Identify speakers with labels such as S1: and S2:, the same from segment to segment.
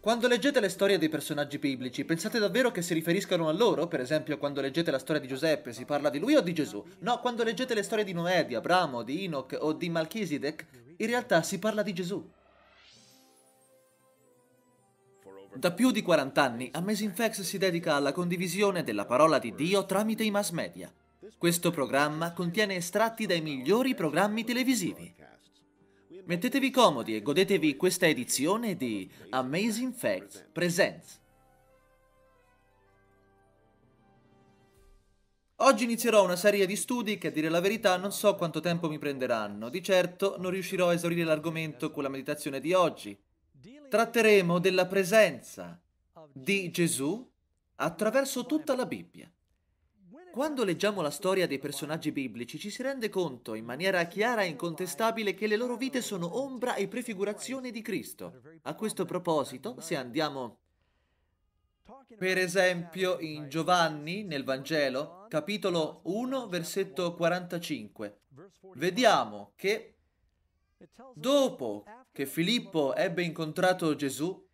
S1: Quando leggete le storie dei personaggi biblici, pensate davvero che si riferiscano a loro? Per esempio, quando leggete la storia di Giuseppe, si parla di lui o di Gesù? No, quando leggete le storie di Noè, di Abramo, di Enoch o di Malchisidec, in realtà si parla di Gesù. Da più di 40 anni, Amazing Facts si dedica alla condivisione della parola di Dio tramite i mass media. Questo programma contiene estratti dai migliori programmi televisivi. Mettetevi comodi e godetevi questa edizione di Amazing Facts Presents. Oggi inizierò una serie di studi che, a dire la verità, non so quanto tempo mi prenderanno. Di certo non riuscirò a esaurire l'argomento con la meditazione di oggi. Tratteremo della presenza di Gesù attraverso tutta la Bibbia. Quando leggiamo la storia dei personaggi biblici ci si rende conto in maniera chiara e incontestabile che le loro vite sono ombra e prefigurazione di Cristo. A questo proposito, se andiamo per esempio in Giovanni, nel Vangelo, capitolo 1, versetto 45, vediamo che dopo che Filippo ebbe incontrato Gesù,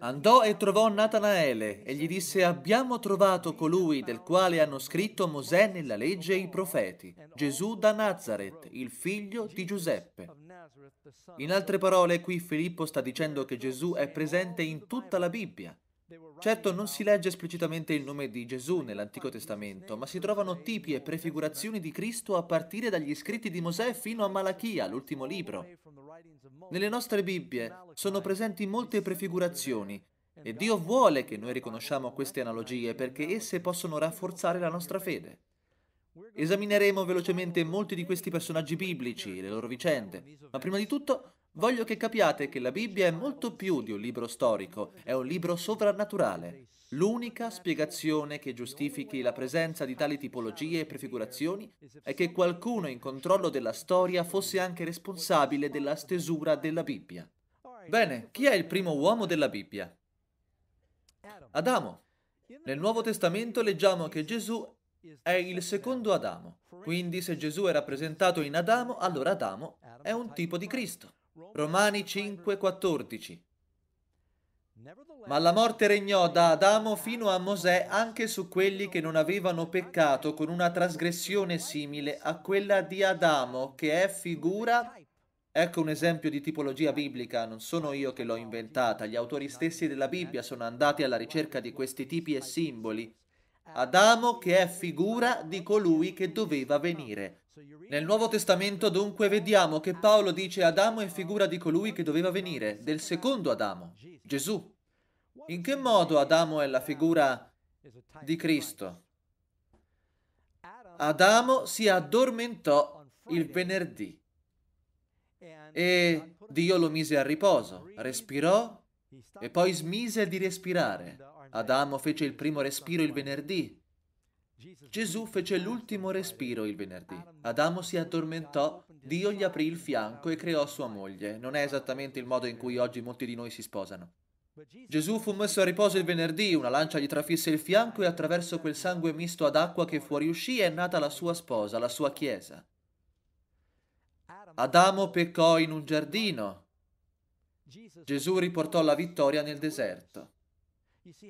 S1: Andò e trovò Natanaele e gli disse abbiamo trovato colui del quale hanno scritto Mosè nella legge e i profeti, Gesù da Nazareth, il figlio di Giuseppe. In altre parole qui Filippo sta dicendo che Gesù è presente in tutta la Bibbia Certo non si legge esplicitamente il nome di Gesù nell'Antico Testamento, ma si trovano tipi e prefigurazioni di Cristo a partire dagli scritti di Mosè fino a Malachia, l'ultimo libro. Nelle nostre Bibbie sono presenti molte prefigurazioni e Dio vuole che noi riconosciamo queste analogie perché esse possono rafforzare la nostra fede. Esamineremo velocemente molti di questi personaggi biblici e le loro vicende, ma prima di tutto Voglio che capiate che la Bibbia è molto più di un libro storico, è un libro sovrannaturale. L'unica spiegazione che giustifichi la presenza di tali tipologie e prefigurazioni è che qualcuno in controllo della storia fosse anche responsabile della stesura della Bibbia. Bene, chi è il primo uomo della Bibbia? Adamo. Nel Nuovo Testamento leggiamo che Gesù è il secondo Adamo. Quindi se Gesù è rappresentato in Adamo, allora Adamo è un tipo di Cristo. Romani 5:14. Ma la morte regnò da Adamo fino a Mosè anche su quelli che non avevano peccato con una trasgressione simile a quella di Adamo, che è figura... Ecco un esempio di tipologia biblica, non sono io che l'ho inventata, gli autori stessi della Bibbia sono andati alla ricerca di questi tipi e simboli. Adamo che è figura di colui che doveva venire. Nel Nuovo Testamento dunque vediamo che Paolo dice Adamo è figura di colui che doveva venire, del secondo Adamo, Gesù. In che modo Adamo è la figura di Cristo? Adamo si addormentò il venerdì e Dio lo mise a riposo, respirò e poi smise di respirare. Adamo fece il primo respiro il venerdì Gesù fece l'ultimo respiro il venerdì. Adamo si addormentò, Dio gli aprì il fianco e creò sua moglie. Non è esattamente il modo in cui oggi molti di noi si sposano. Gesù fu messo a riposo il venerdì, una lancia gli trafisse il fianco e attraverso quel sangue misto ad acqua che fuoriuscì è nata la sua sposa, la sua chiesa. Adamo peccò in un giardino. Gesù riportò la vittoria nel deserto.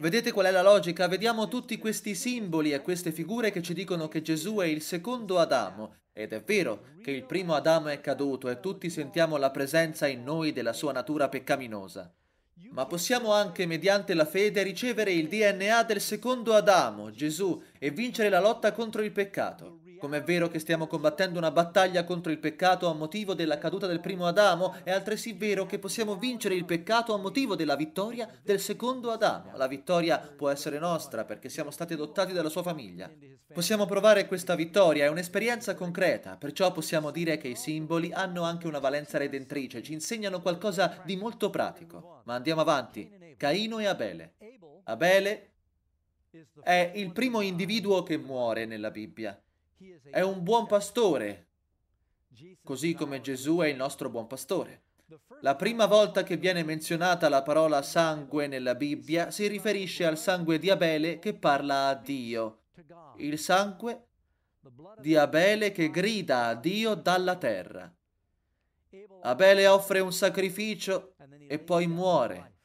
S1: Vedete qual è la logica? Vediamo tutti questi simboli e queste figure che ci dicono che Gesù è il secondo Adamo. Ed è vero che il primo Adamo è caduto e tutti sentiamo la presenza in noi della sua natura peccaminosa. Ma possiamo anche, mediante la fede, ricevere il DNA del secondo Adamo, Gesù, e vincere la lotta contro il peccato. Com'è vero che stiamo combattendo una battaglia contro il peccato a motivo della caduta del primo Adamo, è altresì vero che possiamo vincere il peccato a motivo della vittoria del secondo Adamo. La vittoria può essere nostra perché siamo stati adottati dalla sua famiglia. Possiamo provare questa vittoria, è un'esperienza concreta, perciò possiamo dire che i simboli hanno anche una valenza redentrice, ci insegnano qualcosa di molto pratico. Ma andiamo avanti. Caino e Abele. Abele è il primo individuo che muore nella Bibbia è un buon pastore, così come Gesù è il nostro buon pastore. La prima volta che viene menzionata la parola sangue nella Bibbia si riferisce al sangue di Abele che parla a Dio. Il sangue di Abele che grida a Dio dalla terra. Abele offre un sacrificio e poi muore.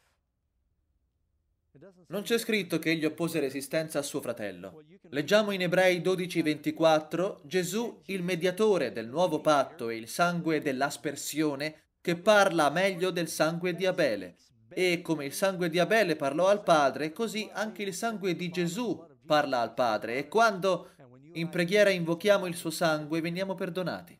S1: Non c'è scritto che egli oppose resistenza a suo fratello. Leggiamo in Ebrei 12:24, Gesù, il mediatore del nuovo patto e il sangue dell'aspersione, che parla meglio del sangue di Abele. E come il sangue di Abele parlò al Padre, così anche il sangue di Gesù parla al Padre. E quando in preghiera invochiamo il suo sangue, veniamo perdonati.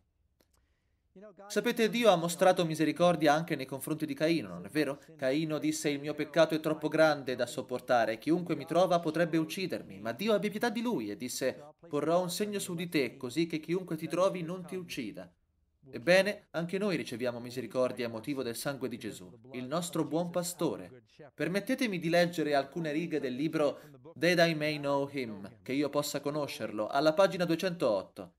S1: Sapete, Dio ha mostrato misericordia anche nei confronti di Caino, non è vero? Caino disse il mio peccato è troppo grande da sopportare, chiunque mi trova potrebbe uccidermi, ma Dio abbia pietà di lui e disse porrò un segno su di te così che chiunque ti trovi non ti uccida. Ebbene, anche noi riceviamo misericordia a motivo del sangue di Gesù, il nostro buon pastore. Permettetemi di leggere alcune righe del libro That I May Know Him, che io possa conoscerlo, alla pagina 208.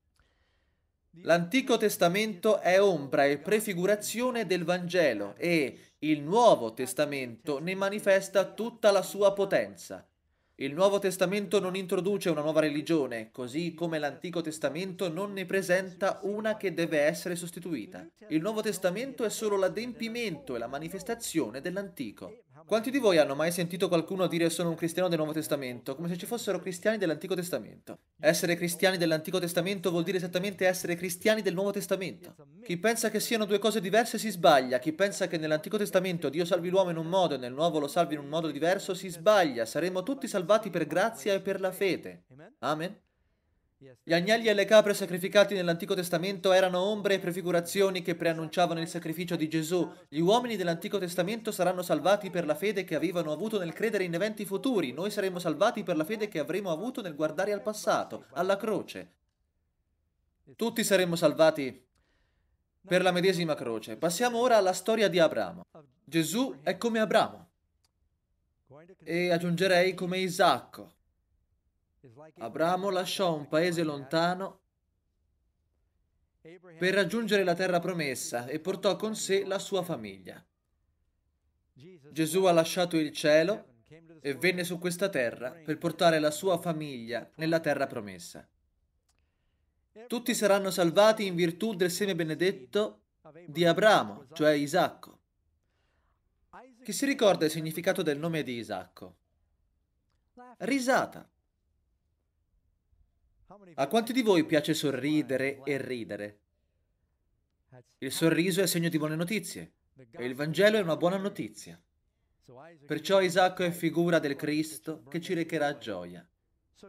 S1: L'Antico Testamento è ombra e prefigurazione del Vangelo e il Nuovo Testamento ne manifesta tutta la sua potenza. Il Nuovo Testamento non introduce una nuova religione, così come l'Antico Testamento non ne presenta una che deve essere sostituita. Il Nuovo Testamento è solo l'adempimento e la manifestazione dell'Antico. Quanti di voi hanno mai sentito qualcuno dire sono un cristiano del Nuovo Testamento, come se ci fossero cristiani dell'Antico Testamento? Essere cristiani dell'Antico Testamento vuol dire esattamente essere cristiani del Nuovo Testamento. Chi pensa che siano due cose diverse si sbaglia, chi pensa che nell'Antico Testamento Dio salvi l'uomo in un modo e nel Nuovo lo salvi in un modo diverso si sbaglia, saremo tutti salvati per grazia e per la fede. Amen? Gli agnelli e le capre sacrificati nell'Antico Testamento erano ombre e prefigurazioni che preannunciavano il sacrificio di Gesù. Gli uomini dell'Antico Testamento saranno salvati per la fede che avevano avuto nel credere in eventi futuri. Noi saremo salvati per la fede che avremo avuto nel guardare al passato, alla croce. Tutti saremo salvati per la medesima croce. Passiamo ora alla storia di Abramo. Gesù è come Abramo. E aggiungerei come Isacco. Abramo lasciò un paese lontano per raggiungere la terra promessa e portò con sé la sua famiglia. Gesù ha lasciato il cielo e venne su questa terra per portare la sua famiglia nella terra promessa. Tutti saranno salvati in virtù del seme benedetto di Abramo, cioè Isacco. Chi si ricorda il significato del nome di Isacco? Risata. A quanti di voi piace sorridere e ridere? Il sorriso è segno di buone notizie e il Vangelo è una buona notizia. Perciò Isacco è figura del Cristo che ci recherà gioia.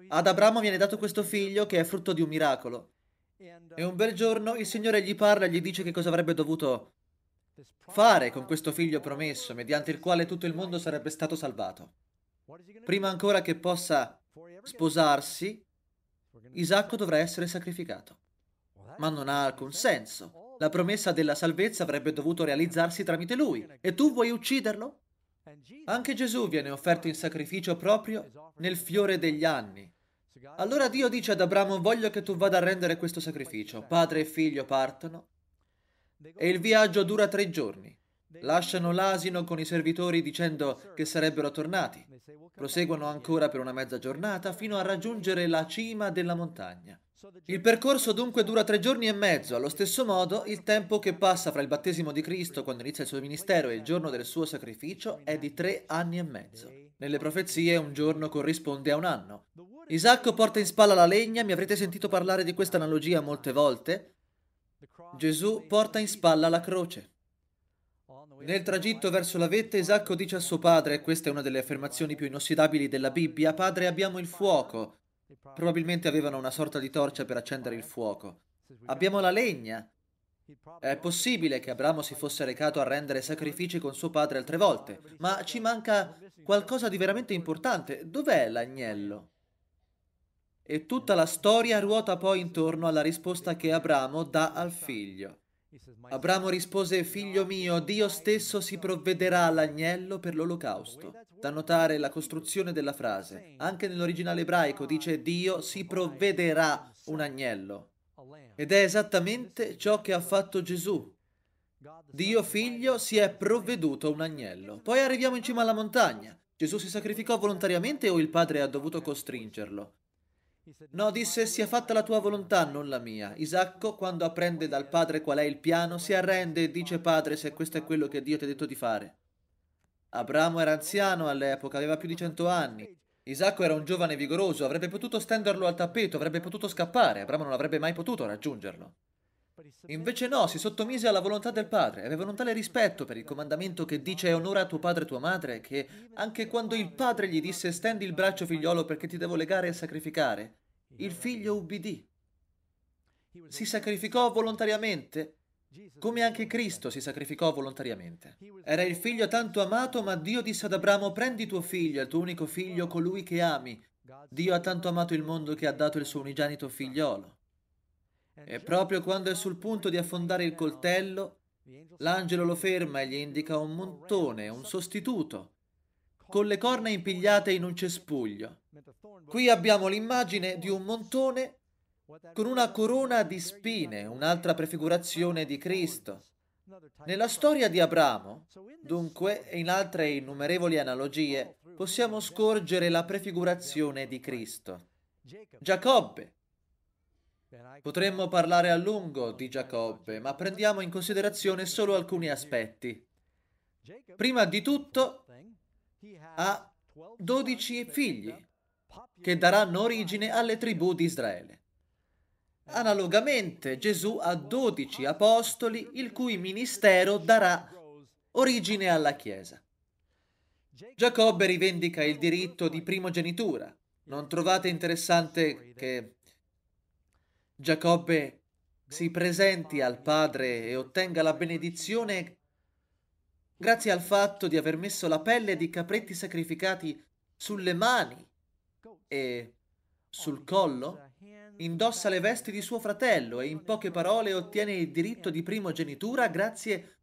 S1: Ad Abramo viene dato questo figlio che è frutto di un miracolo. E un bel giorno il Signore gli parla e gli dice che cosa avrebbe dovuto fare con questo figlio promesso, mediante il quale tutto il mondo sarebbe stato salvato. Prima ancora che possa sposarsi, Isacco dovrà essere sacrificato. Ma non ha alcun senso. La promessa della salvezza avrebbe dovuto realizzarsi tramite lui, e tu vuoi ucciderlo? Anche Gesù viene offerto in sacrificio proprio nel fiore degli anni. Allora Dio dice ad Abramo, voglio che tu vada a rendere questo sacrificio. Padre e figlio partono, e il viaggio dura tre giorni. Lasciano l'asino con i servitori dicendo che sarebbero tornati. Proseguono ancora per una mezza giornata fino a raggiungere la cima della montagna. Il percorso dunque dura tre giorni e mezzo, allo stesso modo il tempo che passa fra il battesimo di Cristo quando inizia il suo ministero e il giorno del suo sacrificio è di tre anni e mezzo. Nelle profezie un giorno corrisponde a un anno. Isacco porta in spalla la legna, mi avrete sentito parlare di questa analogia molte volte. Gesù porta in spalla la croce. Nel tragitto verso la vetta Isacco dice a suo padre, questa è una delle affermazioni più inossidabili della Bibbia, padre abbiamo il fuoco. Probabilmente avevano una sorta di torcia per accendere il fuoco. Abbiamo la legna. È possibile che Abramo si fosse recato a rendere sacrifici con suo padre altre volte, ma ci manca qualcosa di veramente importante. Dov'è l'agnello? E tutta la storia ruota poi intorno alla risposta che Abramo dà al figlio. Abramo rispose, figlio mio, Dio stesso si provvederà all'agnello per l'olocausto. Da notare la costruzione della frase. Anche nell'originale ebraico dice Dio si provvederà un agnello. Ed è esattamente ciò che ha fatto Gesù. Dio figlio si è provveduto un agnello. Poi arriviamo in cima alla montagna. Gesù si sacrificò volontariamente o il Padre ha dovuto costringerlo? No, disse, sia fatta la tua volontà, non la mia. Isacco, quando apprende dal padre qual è il piano, si arrende e dice, padre, se questo è quello che Dio ti ha detto di fare. Abramo era anziano all'epoca, aveva più di cento anni. Isacco era un giovane vigoroso, avrebbe potuto stenderlo al tappeto, avrebbe potuto scappare, Abramo non avrebbe mai potuto raggiungerlo. Invece no, si sottomise alla volontà del padre, avevano un tale rispetto per il comandamento che dice onora tuo padre e tua madre, che anche quando il padre gli disse stendi il braccio figliolo perché ti devo legare e sacrificare, il figlio ubbidì. Si sacrificò volontariamente, come anche Cristo si sacrificò volontariamente. Era il figlio tanto amato, ma Dio disse ad Abramo prendi tuo figlio, il tuo unico figlio, colui che ami. Dio ha tanto amato il mondo che ha dato il suo unigenito figliolo. E proprio quando è sul punto di affondare il coltello, l'angelo lo ferma e gli indica un montone, un sostituto, con le corna impigliate in un cespuglio. Qui abbiamo l'immagine di un montone con una corona di spine, un'altra prefigurazione di Cristo. Nella storia di Abramo, dunque, e in altre innumerevoli analogie, possiamo scorgere la prefigurazione di Cristo. Giacobbe, Potremmo parlare a lungo di Giacobbe, ma prendiamo in considerazione solo alcuni aspetti. Prima di tutto, ha 12 figli che daranno origine alle tribù di Israele. Analogamente, Gesù ha 12 apostoli il cui ministero darà origine alla Chiesa. Giacobbe rivendica il diritto di primogenitura. Non trovate interessante che Giacobbe si presenti al Padre e ottenga la benedizione grazie al fatto di aver messo la pelle di capretti sacrificati sulle mani e sul collo, indossa le vesti di suo fratello e in poche parole ottiene il diritto di primogenitura grazie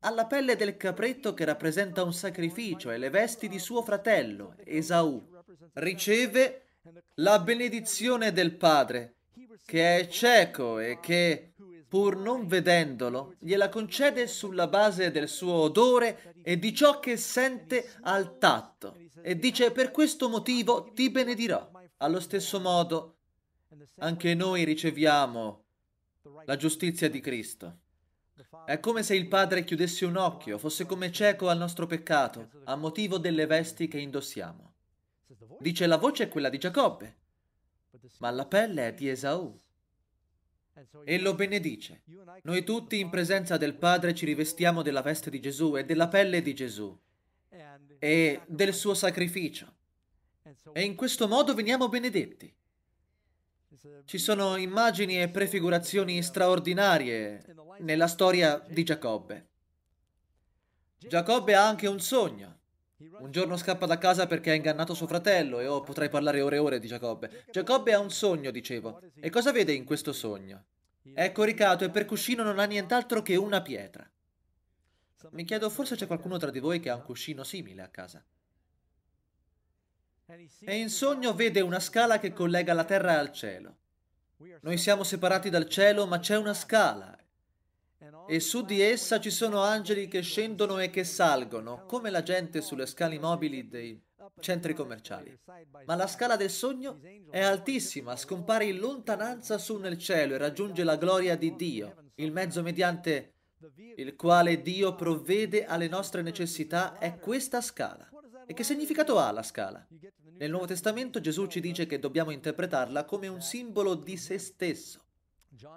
S1: alla pelle del capretto che rappresenta un sacrificio e le vesti di suo fratello, Esaù. Riceve la benedizione del padre che è cieco e che, pur non vedendolo, gliela concede sulla base del suo odore e di ciò che sente al tatto e dice per questo motivo ti benedirò. Allo stesso modo, anche noi riceviamo la giustizia di Cristo. È come se il Padre chiudesse un occhio, fosse come cieco al nostro peccato, a motivo delle vesti che indossiamo. Dice la voce è quella di Giacobbe ma la pelle è di Esaù. E lo benedice. Noi tutti in presenza del Padre ci rivestiamo della veste di Gesù e della pelle di Gesù e del suo sacrificio. E in questo modo veniamo benedetti. Ci sono immagini e prefigurazioni straordinarie nella storia di Giacobbe. Giacobbe ha anche un sogno. Un giorno scappa da casa perché ha ingannato suo fratello e oh, potrei parlare ore e ore di Giacobbe. Giacobbe ha un sogno, dicevo. E cosa vede in questo sogno? È coricato e per cuscino non ha nient'altro che una pietra. Mi chiedo forse c'è qualcuno tra di voi che ha un cuscino simile a casa. E in sogno vede una scala che collega la terra al cielo. Noi siamo separati dal cielo, ma c'è una scala e su di essa ci sono angeli che scendono e che salgono, come la gente sulle scale mobili dei centri commerciali. Ma la scala del sogno è altissima, scompare in lontananza su nel cielo e raggiunge la gloria di Dio, il mezzo mediante il quale Dio provvede alle nostre necessità è questa scala. E che significato ha la scala? Nel Nuovo Testamento Gesù ci dice che dobbiamo interpretarla come un simbolo di se stesso.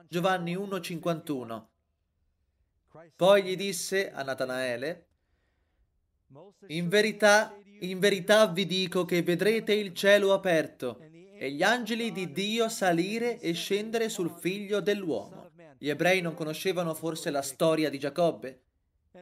S1: Giovanni 1,51 poi gli disse a Natanaele, in verità, in verità vi dico che vedrete il cielo aperto e gli angeli di Dio salire e scendere sul figlio dell'uomo. Gli ebrei non conoscevano forse la storia di Giacobbe.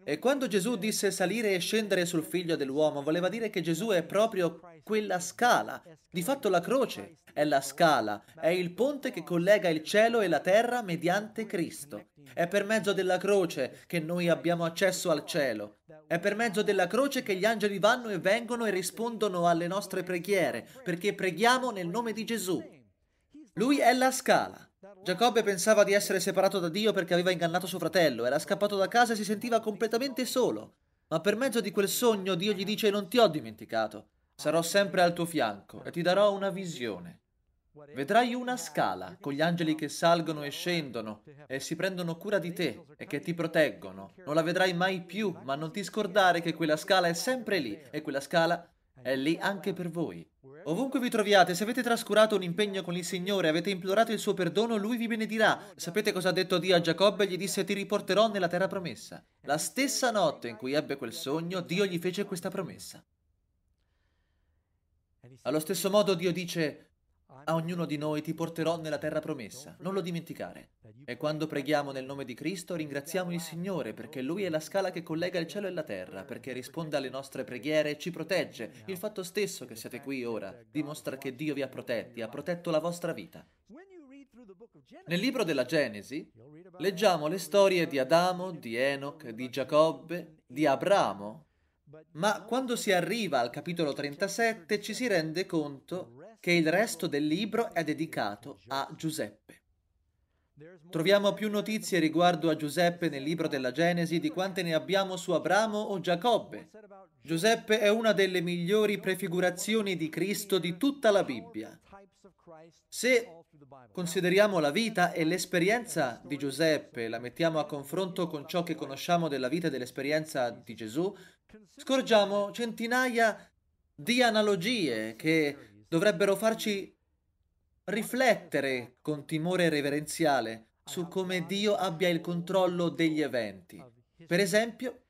S1: E quando Gesù disse salire e scendere sul figlio dell'uomo, voleva dire che Gesù è proprio quella scala. Di fatto la croce è la scala, è il ponte che collega il cielo e la terra mediante Cristo. È per mezzo della croce che noi abbiamo accesso al cielo. È per mezzo della croce che gli angeli vanno e vengono e rispondono alle nostre preghiere, perché preghiamo nel nome di Gesù. Lui è la scala. Giacobbe pensava di essere separato da Dio perché aveva ingannato suo fratello, era scappato da casa e si sentiva completamente solo. Ma per mezzo di quel sogno Dio gli dice non ti ho dimenticato, sarò sempre al tuo fianco e ti darò una visione. Vedrai una scala con gli angeli che salgono e scendono e si prendono cura di te e che ti proteggono. Non la vedrai mai più, ma non ti scordare che quella scala è sempre lì e quella scala è lì anche per voi. Ovunque vi troviate, se avete trascurato un impegno con il Signore, avete implorato il suo perdono, Lui vi benedirà. Sapete cosa ha detto Dio a Giacobbe? Gli disse ti riporterò nella terra promessa. La stessa notte in cui ebbe quel sogno, Dio gli fece questa promessa. Allo stesso modo Dio dice a ognuno di noi ti porterò nella terra promessa, non lo dimenticare. E quando preghiamo nel nome di Cristo ringraziamo il Signore perché Lui è la scala che collega il cielo e la terra, perché risponde alle nostre preghiere e ci protegge. Il fatto stesso che siete qui ora dimostra che Dio vi ha protetti, ha protetto la vostra vita. Nel libro della Genesi leggiamo le storie di Adamo, di Enoch, di Giacobbe, di Abramo, ma quando si arriva al capitolo 37 ci si rende conto che il resto del libro è dedicato a Giuseppe. Troviamo più notizie riguardo a Giuseppe nel libro della Genesi di quante ne abbiamo su Abramo o Giacobbe. Giuseppe è una delle migliori prefigurazioni di Cristo di tutta la Bibbia. Se consideriamo la vita e l'esperienza di Giuseppe, la mettiamo a confronto con ciò che conosciamo della vita e dell'esperienza di Gesù, scorgiamo centinaia di analogie che dovrebbero farci riflettere con timore reverenziale su come Dio abbia il controllo degli eventi. Per esempio,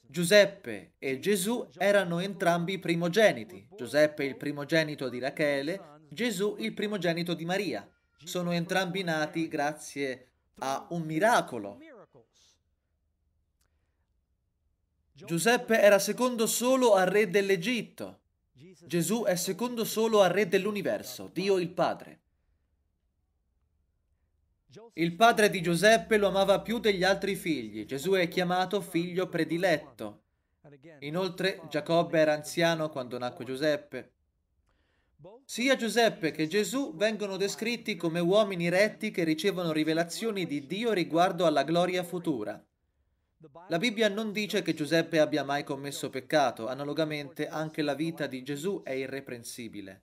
S1: Giuseppe e Gesù erano entrambi primogeniti. Giuseppe il primogenito di Rachele, Gesù il primogenito di Maria. Sono entrambi nati grazie a un miracolo. Giuseppe era secondo solo al re dell'Egitto. Gesù è secondo solo al Re dell'universo, Dio il Padre. Il padre di Giuseppe lo amava più degli altri figli. Gesù è chiamato figlio prediletto. Inoltre Giacobbe era anziano quando nacque Giuseppe. Sia Giuseppe che Gesù vengono descritti come uomini retti che ricevono rivelazioni di Dio riguardo alla gloria futura. La Bibbia non dice che Giuseppe abbia mai commesso peccato, analogamente anche la vita di Gesù è irreprensibile.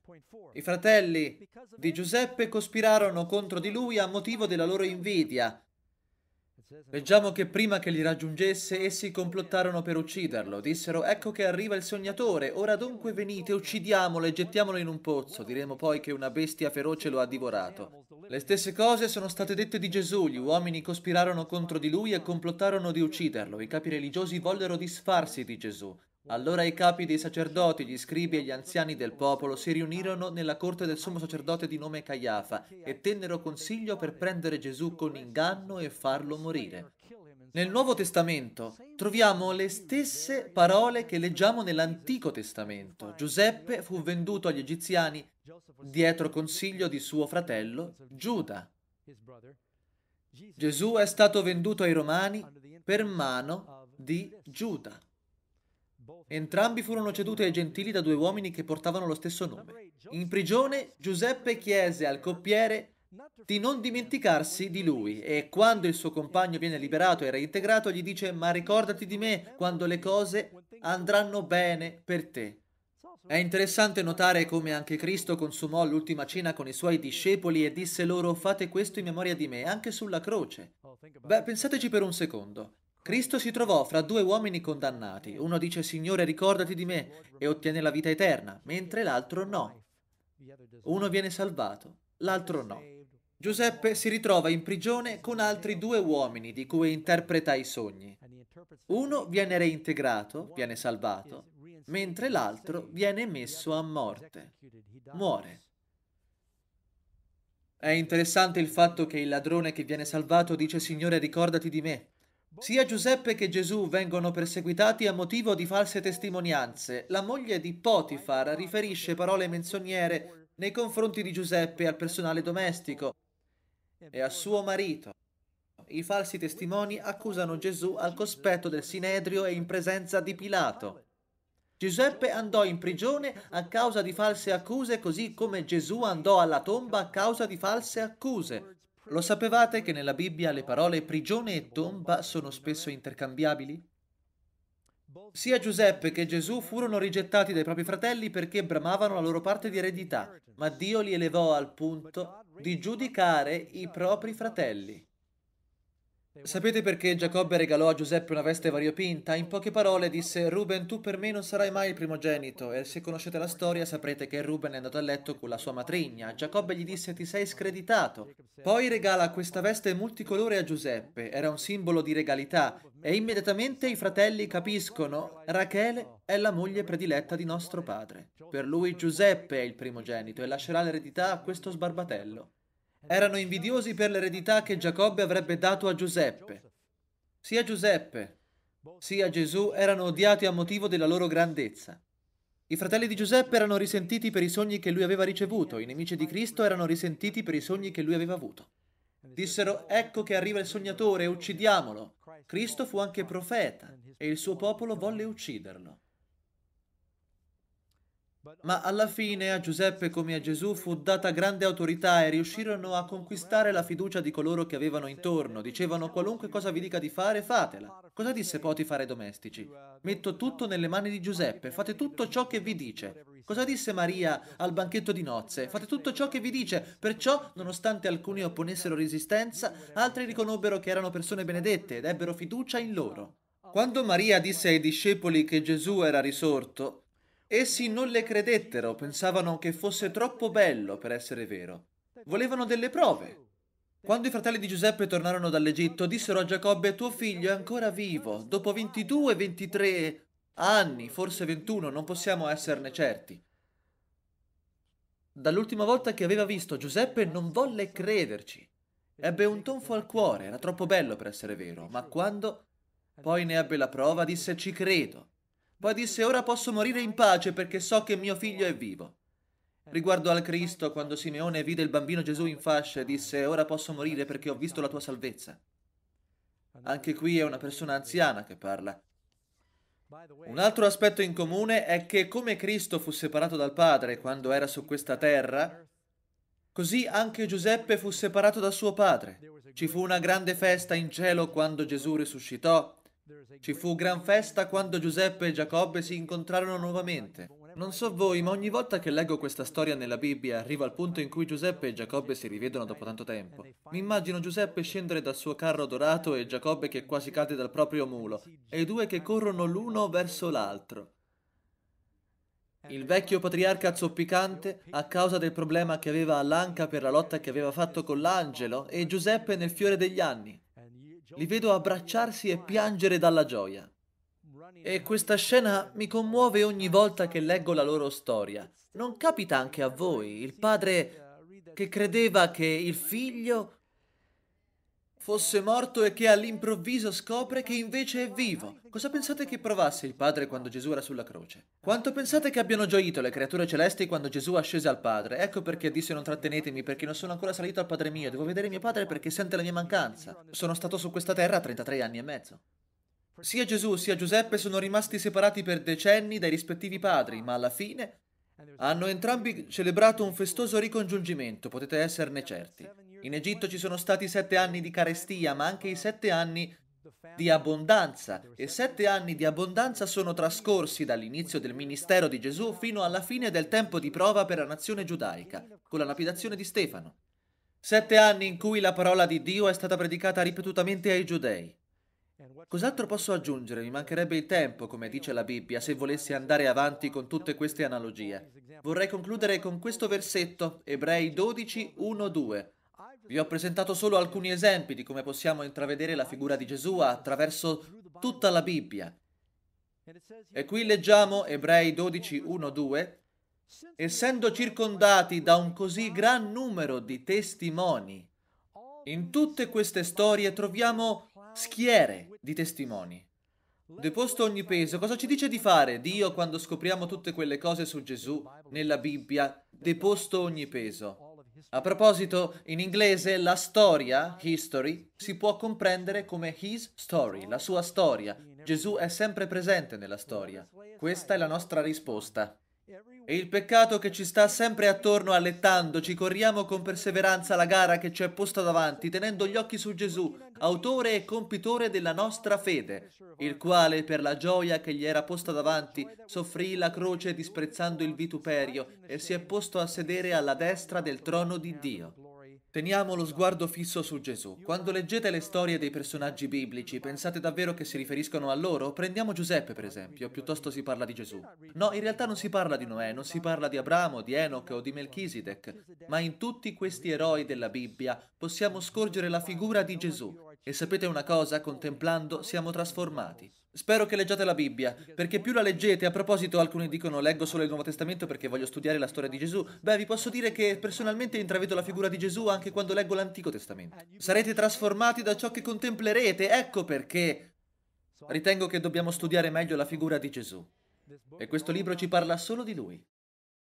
S1: I fratelli di Giuseppe cospirarono contro di lui a motivo della loro invidia, Leggiamo che prima che li raggiungesse essi complottarono per ucciderlo. Dissero, ecco che arriva il sognatore, ora dunque venite, uccidiamolo e gettiamolo in un pozzo. Diremo poi che una bestia feroce lo ha divorato. Le stesse cose sono state dette di Gesù. Gli uomini cospirarono contro di lui e complottarono di ucciderlo. I capi religiosi vollero disfarsi di Gesù. Allora i capi dei sacerdoti, gli scribi e gli anziani del popolo si riunirono nella corte del sommo sacerdote di nome Caiafa e tennero consiglio per prendere Gesù con inganno e farlo morire. Nel Nuovo Testamento troviamo le stesse parole che leggiamo nell'Antico Testamento. Giuseppe fu venduto agli egiziani dietro consiglio di suo fratello Giuda. Gesù è stato venduto ai romani per mano di Giuda. Entrambi furono ceduti ai gentili da due uomini che portavano lo stesso nome. In prigione Giuseppe chiese al coppiere di non dimenticarsi di lui e quando il suo compagno viene liberato e reintegrato gli dice ma ricordati di me quando le cose andranno bene per te. È interessante notare come anche Cristo consumò l'ultima cena con i suoi discepoli e disse loro fate questo in memoria di me anche sulla croce. Beh, pensateci per un secondo. Cristo si trovò fra due uomini condannati. Uno dice Signore ricordati di me e ottiene la vita eterna, mentre l'altro no. Uno viene salvato, l'altro no. Giuseppe si ritrova in prigione con altri due uomini di cui interpreta i sogni. Uno viene reintegrato, viene salvato, mentre l'altro viene messo a morte, muore. È interessante il fatto che il ladrone che viene salvato dice Signore ricordati di me sia Giuseppe che Gesù vengono perseguitati a motivo di false testimonianze. La moglie di Potifar riferisce parole menzogniere nei confronti di Giuseppe al personale domestico e a suo marito. I falsi testimoni accusano Gesù al cospetto del Sinedrio e in presenza di Pilato. Giuseppe andò in prigione a causa di false accuse, così come Gesù andò alla tomba a causa di false accuse. Lo sapevate che nella Bibbia le parole prigione e tomba sono spesso intercambiabili? Sia Giuseppe che Gesù furono rigettati dai propri fratelli perché bramavano la loro parte di eredità, ma Dio li elevò al punto di giudicare i propri fratelli. Sapete perché Giacobbe regalò a Giuseppe una veste variopinta? In poche parole disse Ruben tu per me non sarai mai il primogenito e se conoscete la storia saprete che Ruben è andato a letto con la sua matrigna. Giacobbe gli disse ti sei screditato. Poi regala questa veste multicolore a Giuseppe, era un simbolo di regalità e immediatamente i fratelli capiscono Rachele è la moglie prediletta di nostro padre. Per lui Giuseppe è il primogenito e lascerà l'eredità a questo sbarbatello erano invidiosi per l'eredità che Giacobbe avrebbe dato a Giuseppe. Sia Giuseppe sia Gesù erano odiati a motivo della loro grandezza. I fratelli di Giuseppe erano risentiti per i sogni che lui aveva ricevuto, i nemici di Cristo erano risentiti per i sogni che lui aveva avuto. Dissero, ecco che arriva il sognatore, uccidiamolo. Cristo fu anche profeta e il suo popolo volle ucciderlo. Ma alla fine a Giuseppe come a Gesù fu data grande autorità e riuscirono a conquistare la fiducia di coloro che avevano intorno. Dicevano qualunque cosa vi dica di fare, fatela. Cosa disse Potifare ai domestici? Metto tutto nelle mani di Giuseppe, fate tutto ciò che vi dice. Cosa disse Maria al banchetto di nozze? Fate tutto ciò che vi dice. Perciò, nonostante alcuni opponessero resistenza, altri riconobbero che erano persone benedette ed ebbero fiducia in loro. Quando Maria disse ai discepoli che Gesù era risorto, Essi non le credettero, pensavano che fosse troppo bello per essere vero. Volevano delle prove. Quando i fratelli di Giuseppe tornarono dall'Egitto, dissero a Giacobbe, tuo figlio è ancora vivo, dopo 22, 23 anni, forse 21, non possiamo esserne certi. Dall'ultima volta che aveva visto Giuseppe non volle crederci. Ebbe un tonfo al cuore, era troppo bello per essere vero, ma quando poi ne ebbe la prova disse ci credo. Poi disse, ora posso morire in pace perché so che mio figlio è vivo. Riguardo al Cristo, quando Simeone vide il bambino Gesù in fascia, disse, ora posso morire perché ho visto la tua salvezza. Anche qui è una persona anziana che parla. Un altro aspetto in comune è che come Cristo fu separato dal Padre quando era su questa terra, così anche Giuseppe fu separato da suo padre. Ci fu una grande festa in cielo quando Gesù risuscitò ci fu gran festa quando Giuseppe e Giacobbe si incontrarono nuovamente. Non so voi, ma ogni volta che leggo questa storia nella Bibbia arrivo al punto in cui Giuseppe e Giacobbe si rivedono dopo tanto tempo. Mi immagino Giuseppe scendere dal suo carro dorato e Giacobbe che quasi cade dal proprio mulo, e i due che corrono l'uno verso l'altro. Il vecchio patriarca zoppicante a causa del problema che aveva all'anca per la lotta che aveva fatto con l'angelo e Giuseppe nel fiore degli anni. Li vedo abbracciarsi e piangere dalla gioia. E questa scena mi commuove ogni volta che leggo la loro storia. Non capita anche a voi, il padre che credeva che il figlio fosse morto e che all'improvviso scopre che invece è vivo. Cosa pensate che provasse il Padre quando Gesù era sulla croce? Quanto pensate che abbiano gioito le creature celesti quando Gesù ascese al Padre? Ecco perché disse non trattenetemi perché non sono ancora salito al Padre mio, devo vedere mio Padre perché sente la mia mancanza. Sono stato su questa terra 33 anni e mezzo. Sia Gesù sia Giuseppe sono rimasti separati per decenni dai rispettivi padri, ma alla fine hanno entrambi celebrato un festoso ricongiungimento, potete esserne certi. In Egitto ci sono stati sette anni di carestia, ma anche i sette anni di abbondanza e sette anni di abbondanza sono trascorsi dall'inizio del ministero di Gesù fino alla fine del tempo di prova per la nazione giudaica, con la lapidazione di Stefano. Sette anni in cui la parola di Dio è stata predicata ripetutamente ai giudei. Cos'altro posso aggiungere? Mi mancherebbe il tempo, come dice la Bibbia, se volessi andare avanti con tutte queste analogie. Vorrei concludere con questo versetto, Ebrei 12, 1, 2. Vi ho presentato solo alcuni esempi di come possiamo intravedere la figura di Gesù attraverso tutta la Bibbia. E qui leggiamo Ebrei 12, 1, 2. Essendo circondati da un così gran numero di testimoni, in tutte queste storie troviamo Schiere di testimoni. Deposto ogni peso, cosa ci dice di fare Dio quando scopriamo tutte quelle cose su Gesù nella Bibbia? Deposto ogni peso. A proposito, in inglese la storia, history, si può comprendere come his story, la sua storia. Gesù è sempre presente nella storia. Questa è la nostra risposta. E il peccato che ci sta sempre attorno allettandoci, corriamo con perseveranza la gara che ci è posta davanti, tenendo gli occhi su Gesù, autore e compitore della nostra fede, il quale, per la gioia che gli era posta davanti, soffrì la croce disprezzando il vituperio e si è posto a sedere alla destra del trono di Dio. Teniamo lo sguardo fisso su Gesù. Quando leggete le storie dei personaggi biblici, pensate davvero che si riferiscono a loro? Prendiamo Giuseppe, per esempio, piuttosto si parla di Gesù. No, in realtà non si parla di Noè, non si parla di Abramo, di Enoch o di Melchisedec, ma in tutti questi eroi della Bibbia possiamo scorgere la figura di Gesù. E sapete una cosa? Contemplando siamo trasformati. Spero che leggiate la Bibbia, perché più la leggete, a proposito alcuni dicono leggo solo il Nuovo Testamento perché voglio studiare la storia di Gesù, beh vi posso dire che personalmente intravedo la figura di Gesù anche quando leggo l'Antico Testamento. Eh, Sarete trasformati da ciò che contemplerete, ecco perché ritengo che dobbiamo studiare meglio la figura di Gesù. E questo libro ci parla solo di lui.